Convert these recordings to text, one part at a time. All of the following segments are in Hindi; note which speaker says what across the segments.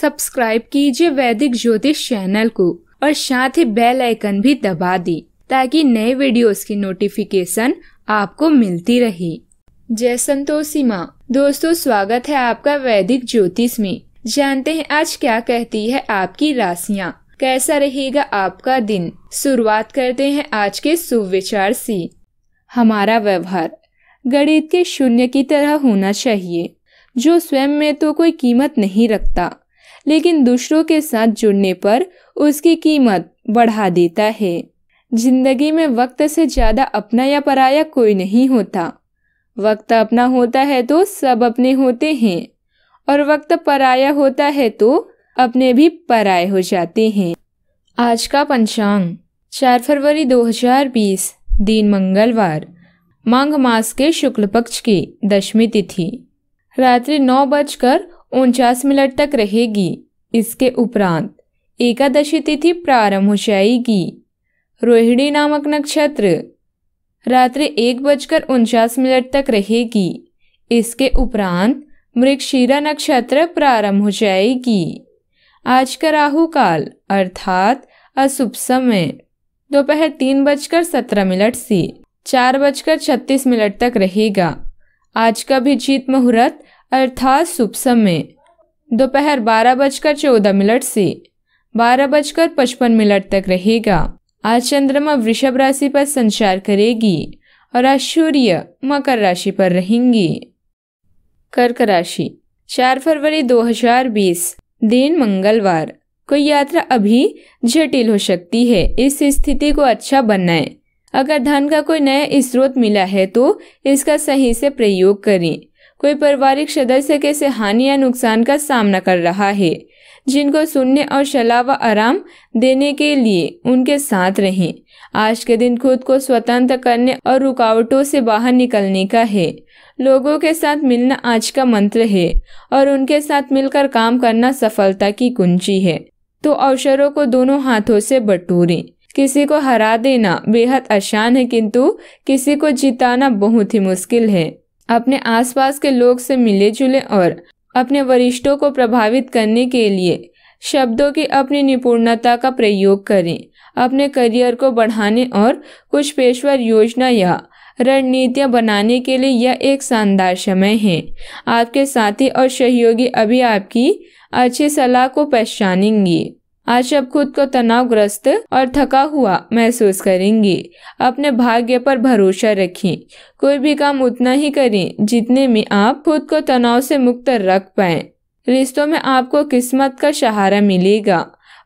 Speaker 1: सब्सक्राइब कीजिए वैदिक ज्योतिष चैनल को और साथ ही बेल आइकन भी दबा दी ताकि नए वीडियोस की नोटिफिकेशन आपको मिलती रहे जय संतोषी माँ दोस्तों स्वागत है आपका वैदिक ज्योतिष में जानते हैं आज क्या कहती है आपकी राशियाँ कैसा रहेगा आपका दिन शुरुआत करते हैं आज के सुविचार से हमारा व्यवहार गणित के शून्य की तरह होना चाहिए जो स्वयं में तो कोई कीमत नहीं रखता लेकिन दूसरों के साथ जुड़ने पर उसकी कीमत बढ़ा देता है जिंदगी में वक्त से ज़्यादा अपना या पराया कोई नहीं होता वक्त अपना होता है तो सब अपने होते हैं और वक्त पराया होता है तो अपने भी पराए हो जाते हैं आज का पंचांग चार फरवरी 2020 दिन मंगलवार मांग मास के शुक्ल पक्ष की दशमी तिथि रात्रि नौ बजकर उनचास मिनट तक रहेगी इसके उपरांत एकादशी तिथि प्रारंभ हो जाएगी रोहिणी नामक नक्षत्र रात्रि एक बजकर उनचास मिनट तक रहेगी इसके उपरांत मृगशीरा नक्षत्र प्रारंभ हो जाएगी आज का राहु काल अर्थात अशुभ समय दोपहर तीन बजकर सत्रह मिनट से चार बजकर छत्तीस मिनट तक रहेगा आज का भी जीत मुहूर्त अर्थात सुबह समय दोपहर बारह बजकर चौदह मिनट से बारह बजकर पचपन मिनट तक रहेगा आज चंद्रमा वृषभ राशि पर संचार करेगी और आज सूर्य मकर राशि पर रहेंगी कर्क राशि चार फरवरी 2020 दिन मंगलवार कोई यात्रा अभी जटिल हो सकती है इस स्थिति को अच्छा बनाएं अगर धन का कोई नया स्रोत मिला है तो इसका सही से प्रयोग करें कोई पारिवारिक सदस्य कैसे हानि या नुकसान का सामना कर रहा है जिनको सुनने और शला व आराम देने के लिए उनके साथ रहें आज के दिन खुद को स्वतंत्र करने और रुकावटों से बाहर निकलने का है लोगों के साथ मिलना आज का मंत्र है और उनके साथ मिलकर काम करना सफलता की कुंजी है तो अवसरों को दोनों हाथों से बटूरें किसी को हरा देना बेहद आसान है किंतु किसी को जिताना बहुत ही मुश्किल है अपने आसपास के लोग से मिले जुले और अपने वरिष्ठों को प्रभावित करने के लिए शब्दों की अपनी निपुणता का प्रयोग करें अपने करियर को बढ़ाने और कुछ पेशवर योजना या रणनीतियाँ बनाने के लिए यह एक शानदार समय है आपके साथी और सहयोगी अभी आपकी अच्छी सलाह को पहचानेंगे आज आप खुद को तनावग्रस्त और थका हुआ महसूस करेंगे अपने भाग्य पर भरोसा रखें कोई भी काम उतना ही करें जितने में आप खुद को तनाव से मुक्त रख पाए रिश्तों में आपको किस्मत का सहारा मिलेगा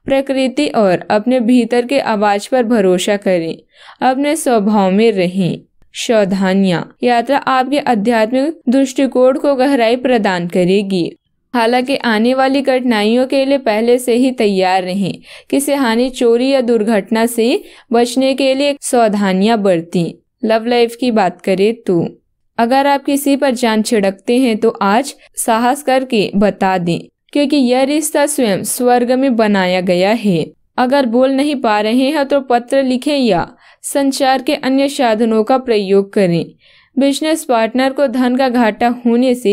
Speaker 1: प्रकृति और अपने भीतर के आवाज पर भरोसा करें अपने स्वभाव में रहें सौधानिया यात्रा आपके आध्यात्मिक दृष्टिकोण को गहराई प्रदान करेगी हालांकि आने वाली कठिनाइयों के लिए पहले से ही तैयार रहें किसी हानि चोरी या दुर्घटना से बचने के लिए सावधानियां बरतें लव लाइफ की बात करें तो अगर आप किसी पर जान छिड़कते हैं तो आज साहस करके बता दें क्योंकि यह रिश्ता स्वयं स्वर्ग में बनाया गया है अगर बोल नहीं पा रहे हैं तो पत्र लिखें या संचार के अन्य साधनों का प्रयोग करें बिजनेस पार्टनर को धन का घाटा होने से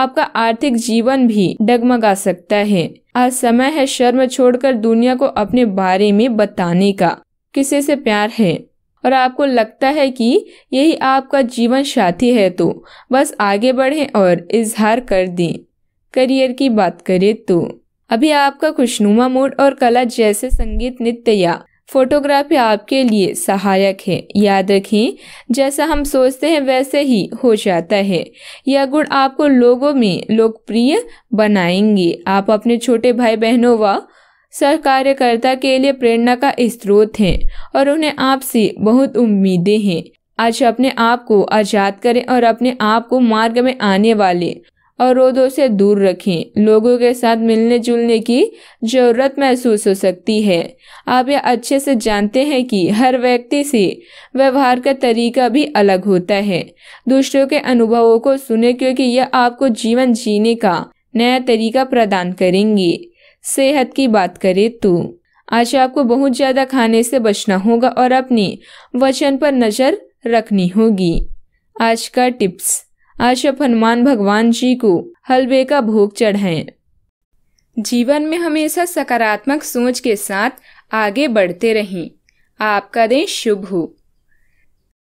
Speaker 1: आपका आर्थिक जीवन भी डगमगा सकता है आज समय है शर्म छोड़कर दुनिया को अपने बारे में बताने का किसी से प्यार है और आपको लगता है कि यही आपका जीवन साथी है तो बस आगे बढ़ें और इजहार कर दें करियर की बात करें तो अभी आपका खुशनुमा मूड और कला जैसे संगीत नृत्य या फोटोग्राफी आपके लिए सहायक है याद रखें जैसा हम सोचते हैं वैसे ही हो जाता है यह गुण आपको लोगों में लोकप्रिय बनाएंगे आप अपने छोटे भाई बहनों व सह कार्यकर्ता के लिए प्रेरणा का स्रोत हैं और उन्हें आपसे बहुत उम्मीदें हैं आज अपने आप को आज़ाद करें और अपने आप को मार्ग में आने वाले और रोदों से दूर रखें लोगों के साथ मिलने जुलने की ज़रूरत महसूस हो सकती है आप यह अच्छे से जानते हैं कि हर व्यक्ति से व्यवहार का तरीका भी अलग होता है दूसरों के अनुभवों को सुने क्योंकि यह आपको जीवन जीने का नया तरीका प्रदान करेंगे सेहत की बात करें तो आज आपको बहुत ज़्यादा खाने से बचना होगा और अपनी वचन पर नज़र रखनी होगी आज का टिप्स आज आप हनुमान भगवान जी को हलवे का भोग चढ़ाएं जीवन में हमेशा सकारात्मक सोच के साथ आगे बढ़ते रहें आपका दिन शुभ हो